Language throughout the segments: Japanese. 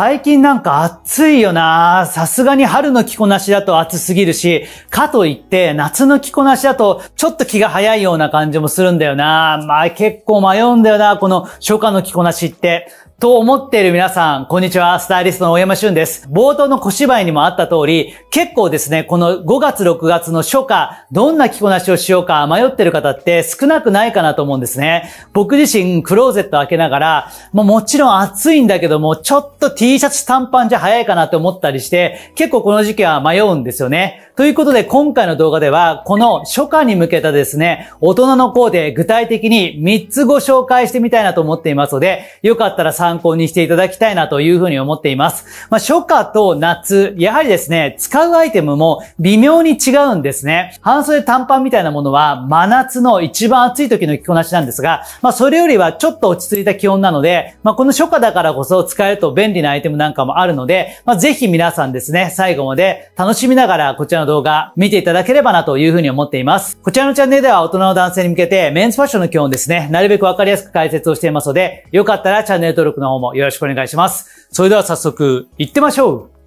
最近なんか暑いよなさすがに春の着こなしだと暑すぎるし、かといって夏の着こなしだとちょっと気が早いような感じもするんだよなまあ結構迷うんだよなこの初夏の着こなしって。と思っている皆さん、こんにちは。スタイリストの大山俊です。冒頭の小芝居にもあった通り、結構ですね、この5月6月の初夏、どんな着こなしをしようか迷ってる方って少なくないかなと思うんですね。僕自身、クローゼット開けながら、ももちろん暑いんだけども、ちょっと T シャツ短パンじゃ早いかなと思ったりして、結構この時期は迷うんですよね。ということで、今回の動画では、この初夏に向けたですね、大人のコーデ、具体的に3つご紹介してみたいなと思っていますので、よかったら参考にしていただきたいなというふうに思っています。まあ、初夏と夏、やはりですね、使うアイテムも微妙に違うんですね。半袖短パンみたいなものは真夏の一番暑い時の着こなしなんですが、まあ、それよりはちょっと落ち着いた気温なので、まあ、この初夏だからこそ使えると便利なアイテムなんかもあるので、まあ、ぜひ皆さんですね、最後まで楽しみながらこちらの動画見ていただければなというふうに思っています。こちらのチャンネルでは大人の男性に向けてメンズファッションの基本ですね、なるべくわかりやすく解説をしていますので、よかったらチャンネル登録の方もよろしくお願いします。それでは早速行ってましょう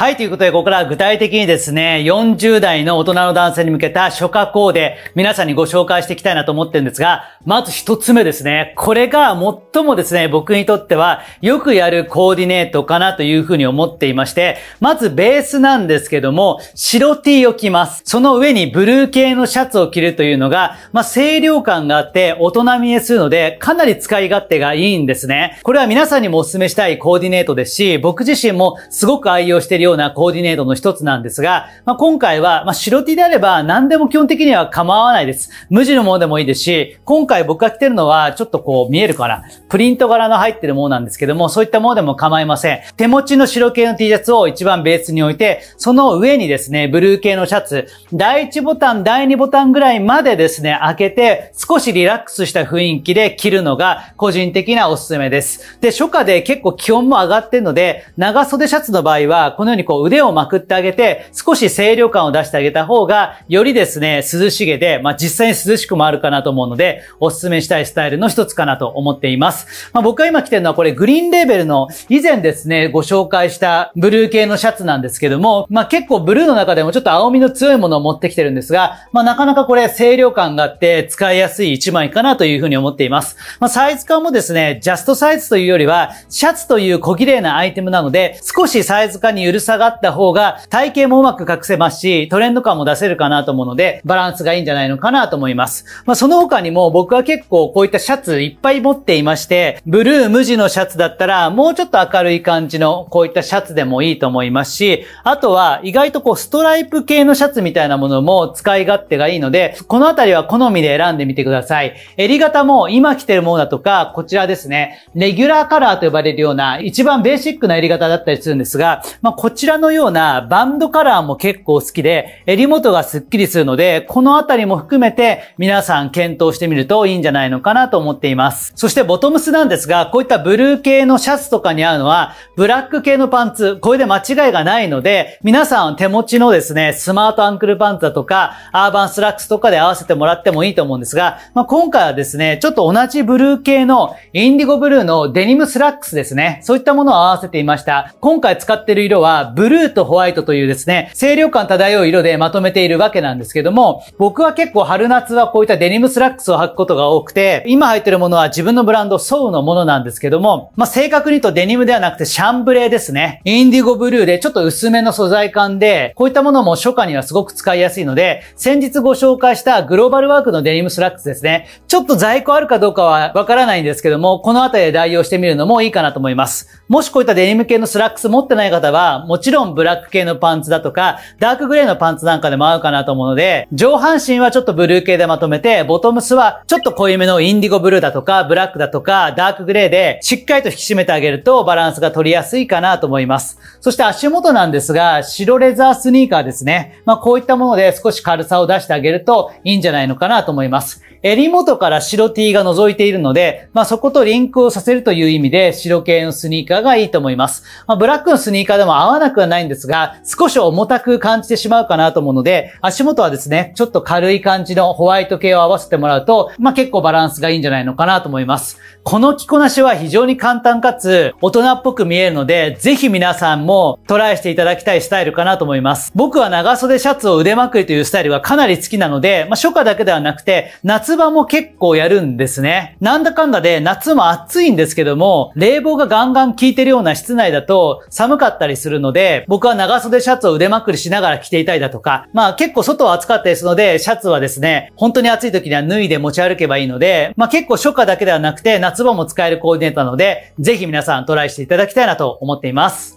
はい、ということで、ここから具体的にですね、40代の大人の男性に向けた初夏コーデ、皆さんにご紹介していきたいなと思ってるんですが、まず一つ目ですね。これが最もですね、僕にとっては、よくやるコーディネートかなというふうに思っていまして、まずベースなんですけども、白 T を着ます。その上にブルー系のシャツを着るというのが、まあ、清涼感があって、大人見えするので、かなり使い勝手がいいんですね。これは皆さんにもお勧めしたいコーディネートですし、僕自身もすごく愛用しているようなコーディネートの一つなんですが、まあ、今回は、まあ、白 T であれば何でも基本的には構わないです。無地のものでもいいですし、今回僕が着てるのはちょっとこう見えるかな。プリント柄の入ってるものなんですけども、そういったものでも構いません。手持ちの白系の T シャツを一番ベースに置いて、その上にですね、ブルー系のシャツ、第1ボタン、第2ボタンぐらいまでですね、開けて、少しリラックスした雰囲気で着るのが個人的なおすすめです。で、初夏で結構気温も上がってるので、長袖シャツの場合は、このようににこう腕をまくってあげて、少し清涼感を出してあげた方が、よりですね、涼しげで、まあ、実際に涼しくもあるかなと思うので、おすすめしたいスタイルの一つかなと思っています。まあ、僕が今着てるのはこれグリーンレーベルの以前ですね、ご紹介したブルー系のシャツなんですけども、まあ、結構ブルーの中でもちょっと青みの強いものを持ってきてるんですが、まあ、なかなかこれ清涼感があって使いやすい一枚かなというふうに思っています。まあ、サイズ感もですね、ジャストサイズというよりは、シャツという小綺麗なアイテムなので、少しサイズ感に許さ下がった方が体型もうまく隠せますし、トレンド感も出せるかなと思うので、バランスがいいんじゃないのかなと思います。まあ、その他にも僕は結構こういったシャツいっぱい持っていまして、ブルー無地のシャツだったら、もうちょっと明るい感じのこういったシャツでもいいと思いますし、あとは意外とこうストライプ系のシャツみたいなものも使い勝手がいいので、このあたりは好みで選んでみてください。襟型も今着てるものだとか、こちらですね、レギュラーカラーと呼ばれるような一番ベーシックな襟型だったりするんですが、まあ、こちちらのようなバンドカラーも結構好きで、襟元がスッキリするので、このあたりも含めて皆さん検討してみるといいんじゃないのかなと思っています。そしてボトムスなんですが、こういったブルー系のシャツとかに合うのは、ブラック系のパンツ、これで間違いがないので、皆さん手持ちのですね、スマートアンクルパンツだとか、アーバンスラックスとかで合わせてもらってもいいと思うんですが、まあ、今回はですね、ちょっと同じブルー系のインディゴブルーのデニムスラックスですね、そういったものを合わせていました。今回使ってる色はブルーとホワイトというですね、清涼感漂う色でまとめているわけなんですけども、僕は結構春夏はこういったデニムスラックスを履くことが多くて、今履いてるものは自分のブランド、ソウのものなんですけども、まあ、正確に言うとデニムではなくてシャンブレーですね。インディゴブルーでちょっと薄めの素材感で、こういったものも初夏にはすごく使いやすいので、先日ご紹介したグローバルワークのデニムスラックスですね。ちょっと在庫あるかどうかはわからないんですけども、この辺りで代用してみるのもいいかなと思います。もしこういったデニム系のスラックス持ってない方は、もちろんブラック系のパンツだとか、ダークグレーのパンツなんかでも合うかなと思うので、上半身はちょっとブルー系でまとめて、ボトムスはちょっと濃いめのインディゴブルーだとか、ブラックだとか、ダークグレーでしっかりと引き締めてあげるとバランスが取りやすいかなと思います。そして足元なんですが、白レザースニーカーですね。まあこういったもので少し軽さを出してあげるといいんじゃないのかなと思います。襟元から白 T が覗いているので、まあ、そことリンクをさせるという意味で白系のスニーカーがいいと思います。まあ、ブラックのスニーカーでも合わなくはないんですが、少し重たく感じてしまうかなと思うので、足元はですね、ちょっと軽い感じのホワイト系を合わせてもらうと、まあ、結構バランスがいいんじゃないのかなと思います。この着こなしは非常に簡単かつ大人っぽく見えるので、ぜひ皆さんもトライしていただきたいスタイルかなと思います。僕は長袖シャツを腕まくりというスタイルがかなり好きなので、まあ、初夏だけではなくて、夏夏場も結構やるんですね。なんだかんだで夏も暑いんですけども、冷房がガンガン効いてるような室内だと寒かったりするので、僕は長袖シャツを腕まくりしながら着ていたりだとか、まあ結構外は暑かったですので、シャツはですね、本当に暑い時には脱いで持ち歩けばいいので、まあ結構初夏だけではなくて夏場も使えるコーディネートなので、ぜひ皆さんトライしていただきたいなと思っています。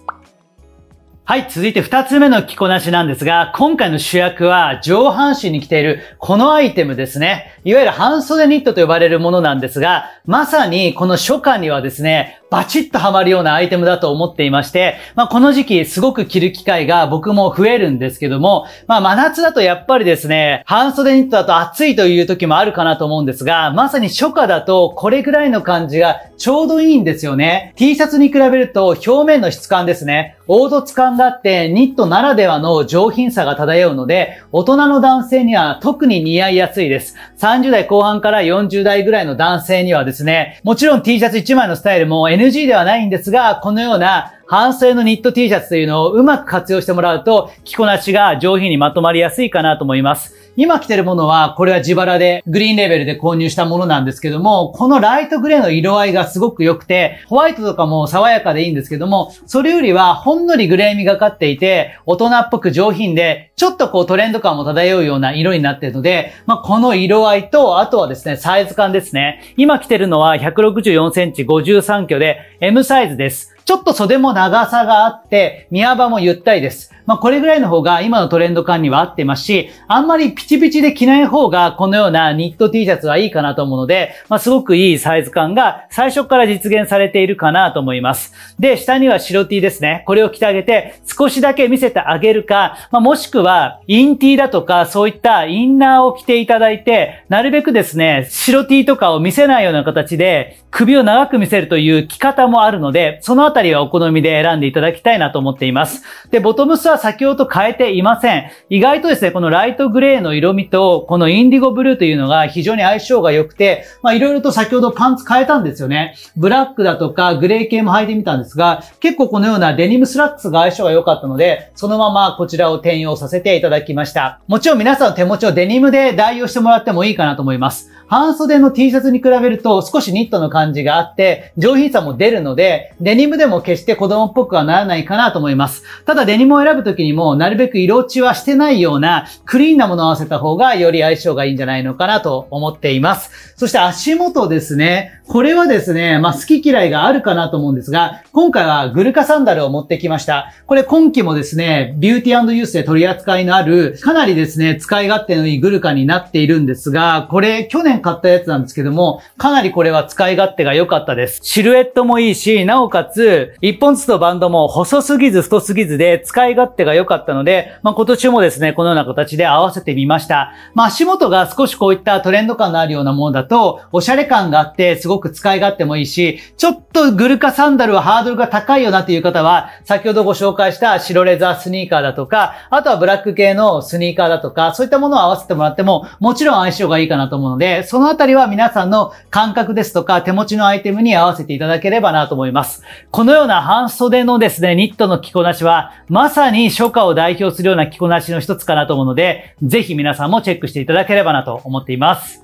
はい、続いて二つ目の着こなしなんですが、今回の主役は上半身に着ているこのアイテムですね。いわゆる半袖ニットと呼ばれるものなんですが、まさにこの初夏にはですね、バチッとハマるようなアイテムだと思っていまして、まあ、この時期すごく着る機会が僕も増えるんですけども、まあ、真夏だとやっぱりですね、半袖ニットだと暑いという時もあるかなと思うんですが、まさに初夏だとこれぐらいの感じがちょうどいいんですよね。T シャツに比べると表面の質感ですね。凹凸感があって、ニットならではの上品さが漂うので、大人の男性には特に似合いやすいです。30代後半から40代ぐらいの男性にはですね、もちろん T シャツ1枚のスタイルも N NG ではないんですが、このような半袖のニット T シャツというのをうまく活用してもらうと、着こなしが上品にまとまりやすいかなと思います。今着てるものは、これは自腹で、グリーンレベルで購入したものなんですけども、このライトグレーの色合いがすごく良くて、ホワイトとかも爽やかでいいんですけども、それよりはほんのりグレー味がかっていて、大人っぽく上品で、ちょっとこうトレンド感も漂うような色になっているので、まあ、この色合いと、あとはですね、サイズ感ですね。今着てるのは164センチ53キロで、M サイズです。ちょっと袖も長さがあって、宮場もゆったりです。まあ、これぐらいの方が今のトレンド感には合ってますし、あんまりピチピチで着ない方がこのようなニット T シャツはいいかなと思うので、まあ、すごくいいサイズ感が最初から実現されているかなと思います。で、下には白 T ですね。これを着てあげて、少しだけ見せてあげるか、まあ、もしくは、イン T だとか、そういったインナーを着ていただいて、なるべくですね、白 T とかを見せないような形で、首を長く見せるという着方もあるので、そのたりはお好みで選んでいただきたいなと思っています。で、ボトムスは先ほど変えていません。意外とですね、このライトグレーの色味と、このインディゴブルーというのが非常に相性が良くて、まあいろいろと先ほどパンツ変えたんですよね。ブラックだとかグレー系も履いてみたんですが、結構このようなデニムスラックスが相性が良かったので、そのままこちらを転用させていただきました。もちろん皆さんの手持ちをデニムで代用してもらってもいいかなと思います。半袖の T シャツに比べると少しニットの感じがあって、上品さも出るので、デニムでも決して子供っぽくはならないかなと思います。ただデニムを選ぶ時にも、なるべく色落ちはしてないような、クリーンなものを合わせた方がより相性がいいんじゃないのかなと思っています。そして足元ですね。これはですね、まあ、好き嫌いがあるかなと思うんですが、今回はグルカサンダルを持ってきました。これ今季もですね、ビューティーユースで取り扱いのある、かなりですね、使い勝手のいいグルカになっているんですが、これ去年買ったやつなんですけども、かなりこれは使い勝手が良かったです。シルエットもいいし、なおかつ、一本ずつのバンドも細すぎず太すぎずで使い勝手が良かったので、まあ、今年もですね、このような形で合わせてみました。まあ、足元が少しこういったトレンド感のあるようなものだと、おしゃれ感があって、すごく使い勝手もいいし、ちょっとグルカサンダルはハードルが高いよなという方は、先ほどご紹介した白レザースニーカーだとか、あとはブラック系のスニーカーだとか、そういったものを合わせてもらっても、もちろん相性がいいかなと思うので、そのあたりは皆さんの感覚ですとか手持ちのアイテムに合わせていただければなと思います。このような半袖のですね、ニットの着こなしは、まさに初夏を代表するような着こなしの一つかなと思うので、ぜひ皆さんもチェックしていただければなと思っています。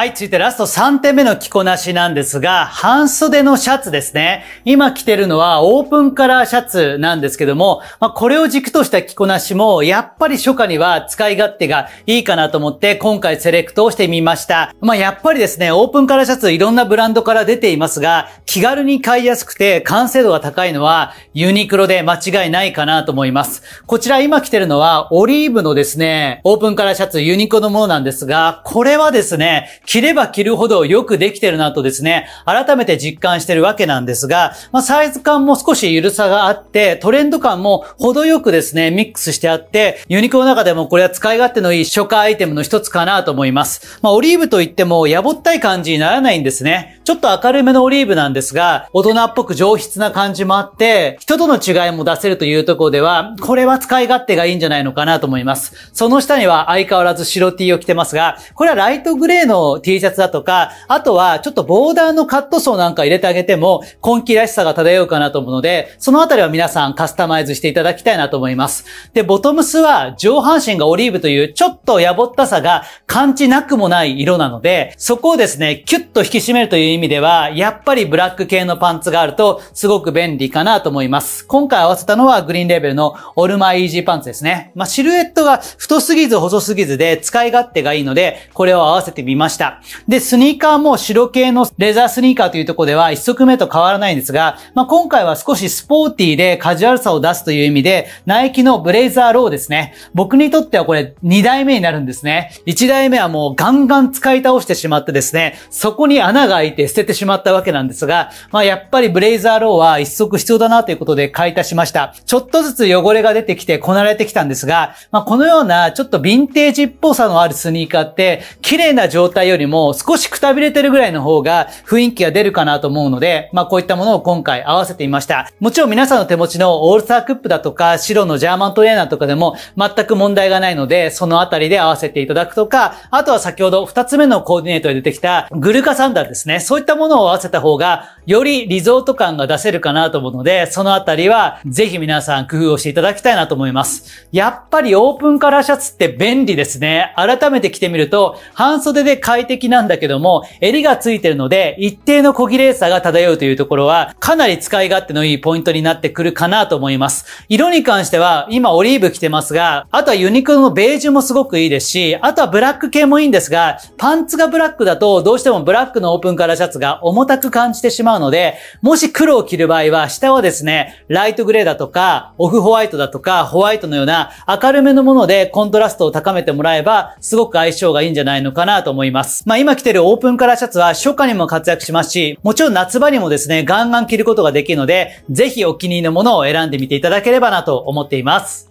はい、続いてラスト3点目の着こなしなんですが、半袖のシャツですね。今着てるのはオープンカラーシャツなんですけども、まあ、これを軸とした着こなしも、やっぱり初夏には使い勝手がいいかなと思って、今回セレクトをしてみました。まあ、やっぱりですね、オープンカラーシャツいろんなブランドから出ていますが、気軽に買いやすくて完成度が高いのはユニクロで間違いないかなと思います。こちら今着てるのはオリーブのですね、オープンカラーシャツユニクロのものなんですが、これはですね、切れば切るほどよくできてるなとですね、改めて実感してるわけなんですが、まあ、サイズ感も少し緩さがあって、トレンド感も程よくですね、ミックスしてあって、ユニクロの中でもこれは使い勝手のいい初夏アイテムの一つかなと思います。まあ、オリーブといっても、やぼったい感じにならないんですね。ちょっと明るめのオリーブなんですが、大人っぽく上質な感じもあって、人との違いも出せるというところでは、これは使い勝手がいいんじゃないのかなと思います。その下には相変わらず白 T を着てますが、これはライトグレーの T シャツだとか、あとはちょっとボーダーのカットソーなんか入れてあげても、今季らしさが漂うかなと思うので、そのあたりは皆さんカスタマイズしていただきたいなと思います。で、ボトムスは上半身がオリーブというちょっとやぼったさが感じなくもない色なので、そこをですね、キュッと引き締めるという意味では、やっぱりブラック系のパンツがあるとすごく便利かなと思います。今回合わせたのはグリーンレベルのオルマイージーパンツですね。まあ、シルエットが太すぎず細すぎずで使い勝手がいいので、これを合わせてみました。。で、スニーカーも白系のレザースニーカーというところでは一足目と変わらないんですが、まあ、今回は少しスポーティーでカジュアルさを出すという意味で、ナイキのブレイザーローですね。僕にとってはこれ2代目になるんですね。1代目はもうガンガン使い倒してしまってですね、そこに穴が開いて捨ててしまったわけなんですが、まあ、やっぱりブレイザーローは一足必要だなということで買い足しました。ちょっとずつ汚れが出てきてこなれてきたんですが、まあ、このようなちょっとヴィンテージっぽさのあるスニーカーって、綺麗な状態よりも少しくたびれてるぐらいの方が雰囲気が出るかなと思うので、まあこういったものを今回合わせてみました。もちろん皆さんの手持ちのオールスタークップだとか、白のジャーマントレーナーとかでも全く問題がないので、そのあたりで合わせていただくとか、あとは先ほど2つ目のコーディネートで出てきたグルカサンダーですね。そういったものを合わせた方がよりリゾート感が出せるかなと思うので、そのあたりはぜひ皆さん工夫をしていただきたいなと思います。やっぱりオープンカラーシャツって便利ですね。改めて着てみると、半袖で快適なんだけども、襟がついてるので、一定の小綺麗さが漂うというところは、かなり使い勝手のいいポイントになってくるかなと思います。色に関しては、今オリーブ着てますが、あとはユニクロのベージュもすごくいいですし、あとはブラック系もいいんですが、パンツがブラックだと、どうしてもブラックのオープンカラーシャツが重たく感じてしまうので、もし黒を着る場合は、下はですね、ライトグレーだとか、オフホワイトだとか、ホワイトのような明るめのものでコントラストを高めてもらえば、すごく相性がいいんじゃないのかなと思います。まあ今着てるオープンカラーシャツは初夏にも活躍しますし、もちろん夏場にもですね、ガンガン着ることができるので、ぜひお気に入りのものを選んでみていただければなと思っています。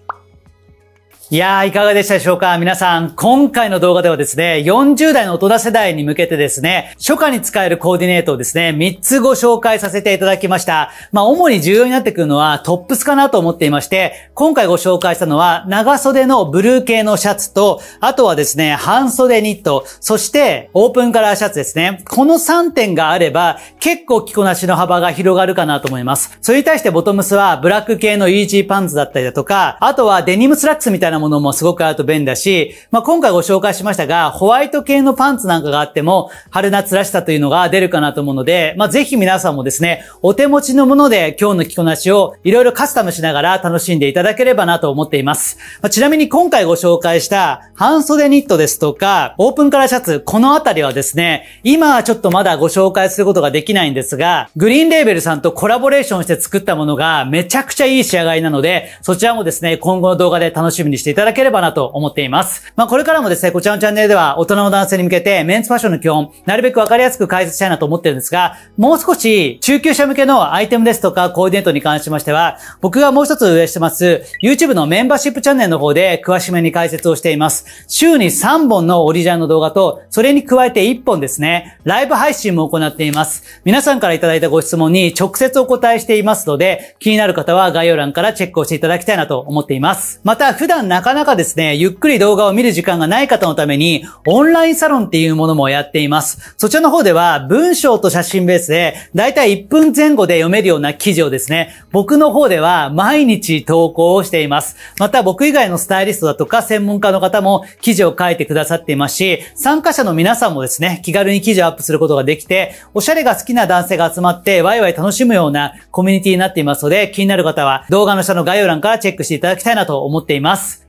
いやー、いかがでしたでしょうか皆さん、今回の動画ではですね、40代の大人世代に向けてですね、初夏に使えるコーディネートをですね、3つご紹介させていただきました。まあ、主に重要になってくるのはトップスかなと思っていまして、今回ご紹介したのは、長袖のブルー系のシャツと、あとはですね、半袖ニット、そしてオープンカラーシャツですね。この3点があれば、結構着こなしの幅が広がるかなと思います。それに対してボトムスは、ブラック系のイージーパンツだったりだとか、あとはデニムスラックスみたいなものもすごくあると便利だし、まあ、今回ご紹介しましたが、ホワイト系のパンツなんかがあっても、春夏らしさというのが出るかなと思うので、まあ、ぜひ皆さんもですね、お手持ちのもので今日の着こなしをいろいろカスタムしながら楽しんでいただければなと思っています。まあ、ちなみに今回ご紹介した半袖ニットですとか、オープンカラーシャツ、このあたりはですね、今はちょっとまだご紹介することができないんですが、グリーンレーベルさんとコラボレーションして作ったものがめちゃくちゃいい仕上がりなので、そちらもですね、今後の動画で楽しみにしてしていただければなと思っています。まあ、これからもですね、こちらのチャンネルでは大人の男性に向けてメンツファッションの基本、なるべくわかりやすく解説したいなと思ってるんですが、もう少し中級者向けのアイテムですとかコーディネートに関しましては、僕がもう一つ上してます、YouTube のメンバーシップチャンネルの方で詳しめに解説をしています。週に3本のオリジナルの動画と、それに加えて1本ですね、ライブ配信も行っています。皆さんからいただいたご質問に直接お答えしていますので、気になる方は概要欄からチェックをしていただきたいなと思っています。また、普段なかなかですね、ゆっくり動画を見る時間がない方のために、オンラインサロンっていうものもやっています。そちらの方では、文章と写真ベースで、だいたい1分前後で読めるような記事をですね、僕の方では毎日投稿をしています。また僕以外のスタイリストだとか専門家の方も記事を書いてくださっていますし、参加者の皆さんもですね、気軽に記事をアップすることができて、おしゃれが好きな男性が集まってワイワイ楽しむようなコミュニティになっていますので、気になる方は動画の下の概要欄からチェックしていただきたいなと思っています。